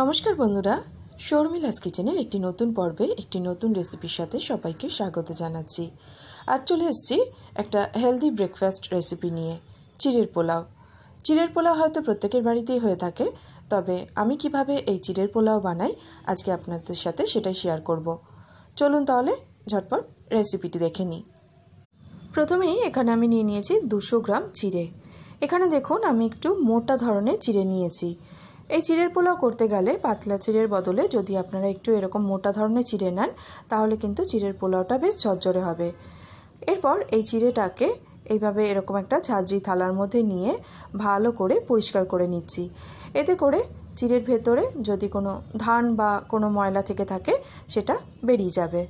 নমস্কার বন্ধুরা শর্মিলাজ কিচেনের একটি নতুন পর্বে একটি নতুন রেসিপির সাথে সবাইকে স্বাগত জানাচ্ছি আজ চলে এসেছি একটা হেলদি ব্রেকফাস্ট রেসিপি নিয়ে চিড়ের পোলাও চিড়ের পোলাও হয়তো প্রত্যেকের বাড়িতেই হয়ে থাকে তবে আমি কিভাবে এই চিড়ের পোলাও বানাই আজকে আপনাদের সাথে সেটাই শেয়ার করব চলুন তাহলে ঝটপট রেসিপিটি দেখে নিই প্রথমেই এখানে আমি নিয়ে নিয়েছি দুশো গ্রাম চিড়ে এখানে দেখুন আমি একটু মোটা ধরনের চিড়ে নিয়েছি এই চিড়ের পোলাও করতে গেলে পাতলা চিড়ের বদলে যদি আপনারা একটু এরকম মোটা ধরনের চিড়ে নেন তাহলে কিন্তু চিড়ের পোলাওটা বেশ ঝরঝরে হবে এরপর এই চিড়েটাকে এইভাবে এরকম একটা ছাজরি থালার মধ্যে নিয়ে ভালো করে পরিষ্কার করে নিচ্ছি এতে করে চিড়ের ভেতরে যদি কোনো ধান বা কোনো ময়লা থেকে থাকে সেটা বেরিয়ে যাবে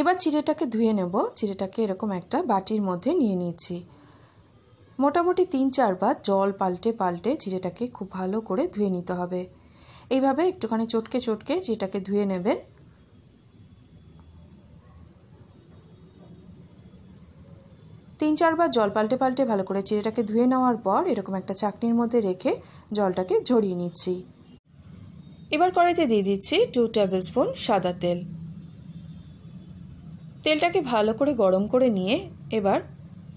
এবার চিড়েটাকে ধুয়ে নেব চিড়েটাকে এরকম একটা বাটির মধ্যে নিয়ে নিচ্ছি মোটামুটি তিন চারবার জল পাল্টে পাল্টে জিরেটাকে খুব ভালো করে ধুয়ে নিতে হবে এইভাবে একটুখানি চটকে চটকে জিরেটাকে ধুয়ে নেবেন তিন চারবার জল পাল্টে পাল্টে ভালো করে চিড়েটাকে ধুয়ে নেওয়ার পর এরকম একটা চাকনির মধ্যে রেখে জলটাকে ঝরিয়ে নিচ্ছি এবার কড়াইতে দিয়ে দিচ্ছি টু টেবিল স্পুন সাদা তেল তেলটাকে ভালো করে গরম করে নিয়ে এবার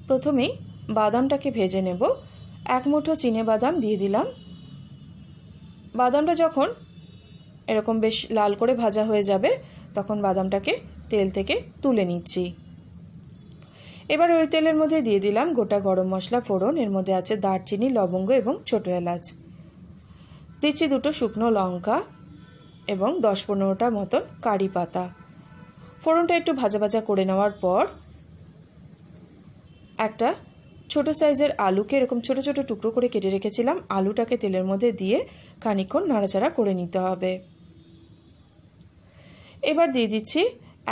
প্রথমেই বাদামটাকে ভেজে নেব এক মুঠো চিনে বাদাম দিয়ে দিলাম বাদামটা যখন এরকম বেশ লাল করে ভাজা হয়ে যাবে তখন বাদামটাকে তেল থেকে তুলে নিচ্ছি এবার ওই তেলের মধ্যে দিয়ে দিলাম গোটা গরম মশলা ফোড়ন এর মধ্যে আছে দারচিনি লবঙ্গ এবং ছোটো এলাচ দিচ্ছি দুটো শুকনো লঙ্কা এবং দশ পনেরোটা মতন কারি পাতা ফোড়নটা একটু ভাজা ভাজা করে নেওয়ার পর একটা ছোট সাইজের আলুকে এরকম ছোট ছোট টুকরো করে কেটে রেখেছিলাম আলুটাকে তেলের মধ্যে দিয়ে খানিক্ষণ নাড়াচাড়া করে নিতে হবে এবার দিয়ে দিচ্ছি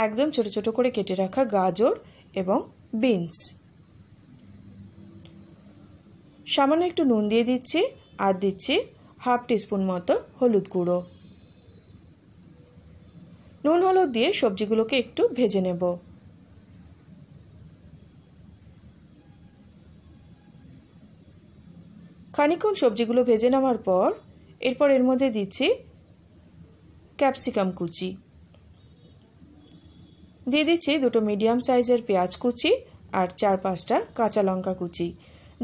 একদম ছোট ছোট করে কেটে রাখা গাজর এবং বিনস সামান্য একটু নুন দিয়ে দিচ্ছি আর দিচ্ছি হাফ টিস্পুন মতো হলুদ গুঁড়ো নুন হলুদ দিয়ে সবজিগুলোকে একটু ভেজে নেব খানিক্ষণ সবজিগুলো ভেজে নেওয়ার পর এরপর এর মধ্যে দিচ্ছি ক্যাপসিকাম কুচি দিয়ে দিচ্ছি দুটো মিডিয়াম সাইজের পেঁয়াজ কুচি আর চার পাঁচটা কাঁচা লঙ্কা কুচি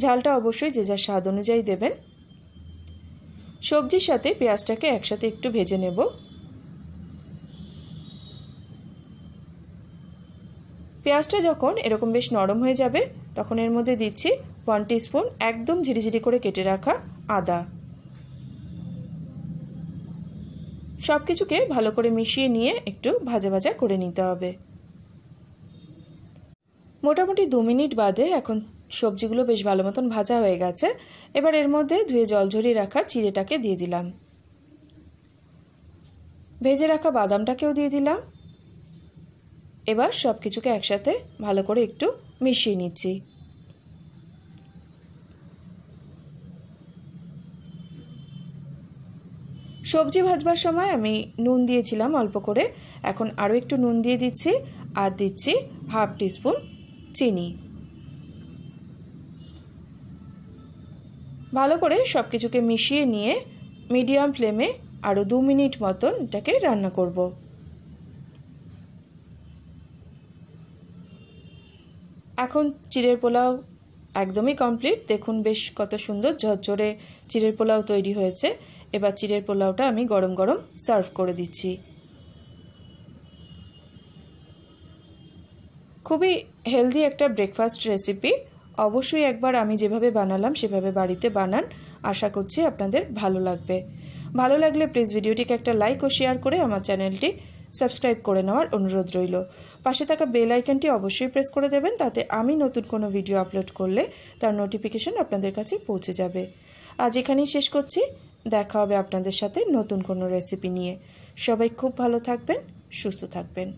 ঝালটা অবশ্যই যে যার স্বাদ অনুযায়ী দেবেন সবজির সাথে পেঁয়াজটাকে একসাথে একটু ভেজে নেব পেঁয়াজটা যখন এরকম বেশ নরম হয়ে যাবে তখন এর মধ্যে দিচ্ছি ওয়ান স্পুন একদম ঝিরিঝিরি করে কেটে রাখা আদা সব কিছুকে ভালো করে মিশিয়ে নিয়ে একটু ভাজা ভাজা করে নিতে হবে মোটামুটি দু মিনিট বাদে এখন সবজিগুলো বেশ ভালো মতন ভাজা হয়ে গেছে এবার এর মধ্যে ধুয়ে জল ঝরিয়ে রাখা চিড়েটাকে দিয়ে দিলাম ভেজে রাখা বাদামটাকেও দিয়ে দিলাম এবার সব কিছুকে একসাথে ভালো করে একটু মিশিয়ে নিচ্ছি সবজি ভাজবার সময় আমি নুন দিয়েছিলাম অল্প করে এখন আরও একটু নুন দিয়ে দিচ্ছি আর দিচ্ছি হাফ টিস্পুন চিনি ভালো করে সব কিছুকে মিশিয়ে নিয়ে মিডিয়াম ফ্লেমে আরও দু মিনিট মতন এটাকে রান্না করব এখন চিড়ের পোলাও একদমই কমপ্লিট দেখুন বেশ কত সুন্দর ঝরঝরে চিড়ের পোলাও তৈরি হয়েছে এবার চিড়ের পোলাওটা আমি গরম গরম সার্ভ করে দিচ্ছি খুবই হেলদি একটা ব্রেকফাস্ট রেসিপি অবশ্যই একবার আমি যেভাবে বানালাম সেভাবে বাড়িতে বানান আশা করছি আপনাদের ভালো লাগবে ভালো লাগলে প্লিজ ভিডিওটিকে একটা লাইক ও শেয়ার করে আমার চ্যানেলটি সাবস্ক্রাইব করে নেওয়ার অনুরোধ রইল পাশে থাকা বেল আইকনটি অবশ্যই প্রেস করে দেবেন তাতে আমি নতুন কোনো ভিডিও আপলোড করলে তার নোটিফিকেশন আপনাদের কাছে পৌঁছে যাবে আজ এখানেই শেষ করছি দেখা হবে আপনাদের সাথে নতুন কোনো রেসিপি নিয়ে সবাই খুব ভালো থাকবেন সুস্থ থাকবেন